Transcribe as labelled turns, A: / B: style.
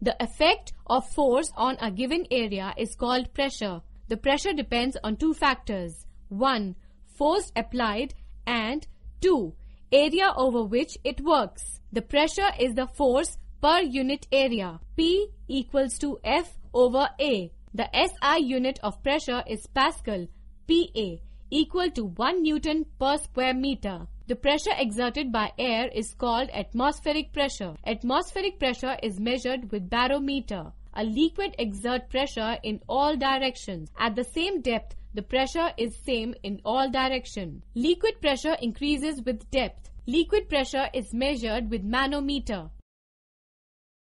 A: The effect of force on a given area is called pressure. The pressure depends on two factors. 1. Force applied and 2. Area over which it works. The pressure is the force per unit area. P equals to F over A. The SI unit of pressure is Pascal, PA equal to 1 Newton per square meter. The pressure exerted by air is called atmospheric pressure. Atmospheric pressure is measured with barometer. A liquid exert pressure in all directions. At the same depth, the pressure is same in all direction. Liquid pressure increases with depth. Liquid pressure is measured with manometer.